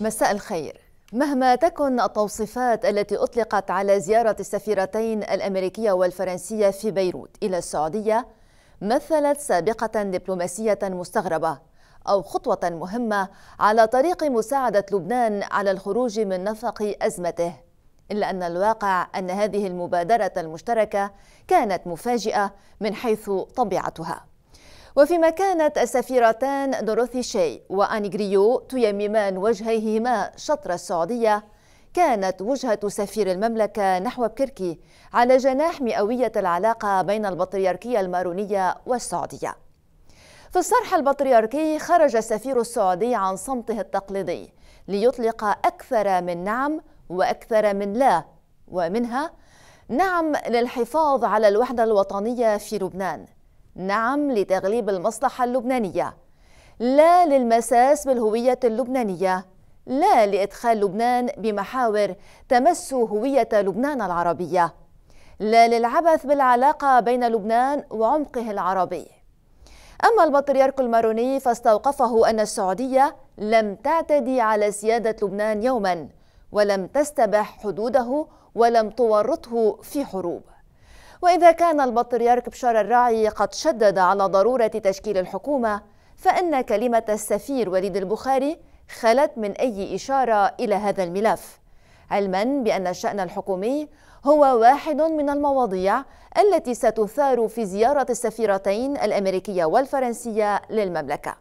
مساء الخير مهما تكن التوصيفات التي اطلقت على زياره السفيرتين الامريكيه والفرنسيه في بيروت الى السعوديه مثلت سابقه دبلوماسيه مستغربه او خطوه مهمه على طريق مساعده لبنان على الخروج من نفق ازمته الا ان الواقع ان هذه المبادره المشتركه كانت مفاجئه من حيث طبيعتها وفيما كانت السفيرتان دوروثي شي وأنيغريو تيممان وجهيهما شطر السعودية كانت وجهة سفير المملكة نحو بكركي على جناح مئوية العلاقة بين البطريركية المارونية والسعودية في الصرح البطريركي خرج السفير السعودي عن صمته التقليدي ليطلق أكثر من نعم وأكثر من لا ومنها نعم للحفاظ على الوحدة الوطنية في لبنان نعم لتغليب المصلحة اللبنانية لا للمساس بالهوية اللبنانية لا لإدخال لبنان بمحاور تمس هوية لبنان العربية لا للعبث بالعلاقة بين لبنان وعمقه العربي أما البطريرك الماروني فاستوقفه أن السعودية لم تعتدي على سيادة لبنان يوما ولم تستبح حدوده ولم تورطه في حروب وإذا كان البطريرك بشار الراعي قد شدد على ضرورة تشكيل الحكومة فإن كلمة السفير وليد البخاري خلت من أي إشارة إلى هذا الملف علما بأن الشأن الحكومي هو واحد من المواضيع التي ستثار في زيارة السفيرتين الأمريكية والفرنسية للمملكة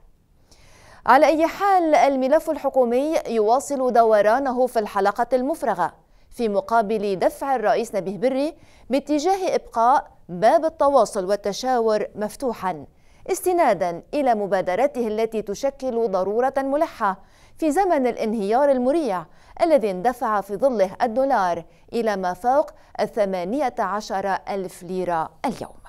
على أي حال الملف الحكومي يواصل دورانه في الحلقة المفرغة في مقابل دفع الرئيس نبيه بري باتجاه إبقاء باب التواصل والتشاور مفتوحاً استنادا إلى مبادرته التي تشكل ضرورة ملحة في زمن الانهيار المريع الذي اندفع في ظله الدولار إلى ما فوق الثمانية عشر ألف ليرة اليوم